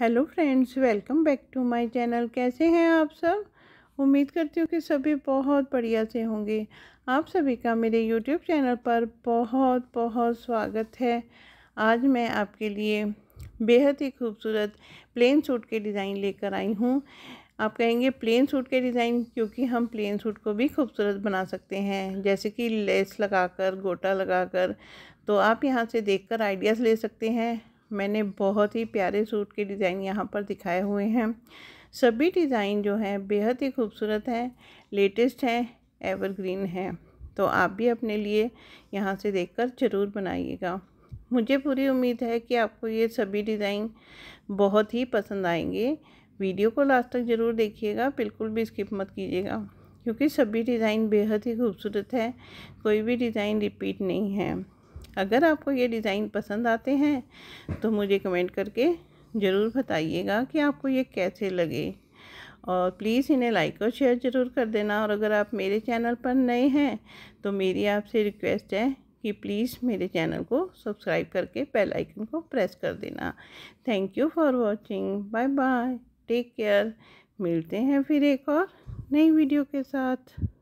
hello friends welcome back to my channel कैसे हैं आप सब उम्मीद करती हूँ कि सभी बहुत बढ़िया से होंगे आप सभी का मेरे यूट्यूब चैनल पर बहुत बहुत स्वागत है आज मैं आपके लिए बेहद ही खूबसूरत प्लेन सूट के डिज़ाइन लेकर आई हूँ आप कहेंगे प्लेन सूट के डिज़ाइन क्योंकि हम प्लेन सूट को भी खूबसूरत बना सकते हैं जैसे कि लेस लगाकर गोटा लगाकर तो आप यहाँ से देखकर आइडियाज़ ले सकते हैं मैंने बहुत ही प्यारे सूट के डिज़ाइन यहाँ पर दिखाए हुए हैं सभी डिज़ाइन जो हैं बेहद ही खूबसूरत हैं लेटेस्ट हैं एवरग्रीन हैं तो आप भी अपने लिए यहाँ से देखकर ज़रूर बनाइएगा मुझे पूरी उम्मीद है कि आपको ये सभी डिज़ाइन बहुत ही पसंद आएंगे वीडियो को लास्ट तक ज़रूर देखिएगा बिल्कुल भी स्किप मत कीजिएगा क्योंकि सभी डिज़ाइन बेहद ही खूबसूरत है कोई भी डिज़ाइन रिपीट नहीं है अगर आपको ये डिज़ाइन पसंद आते हैं तो मुझे कमेंट करके ज़रूर बताइएगा कि आपको ये कैसे लगे और प्लीज़ इन्हें लाइक और शेयर ज़रूर कर देना और अगर आप मेरे चैनल पर नए हैं तो मेरी आपसे रिक्वेस्ट है कि प्लीज़ मेरे चैनल को सब्सक्राइब करके बेल आइकन को प्रेस कर देना thank you for watching bye bye take care मिलते हैं फिर एक और नई वीडियो के साथ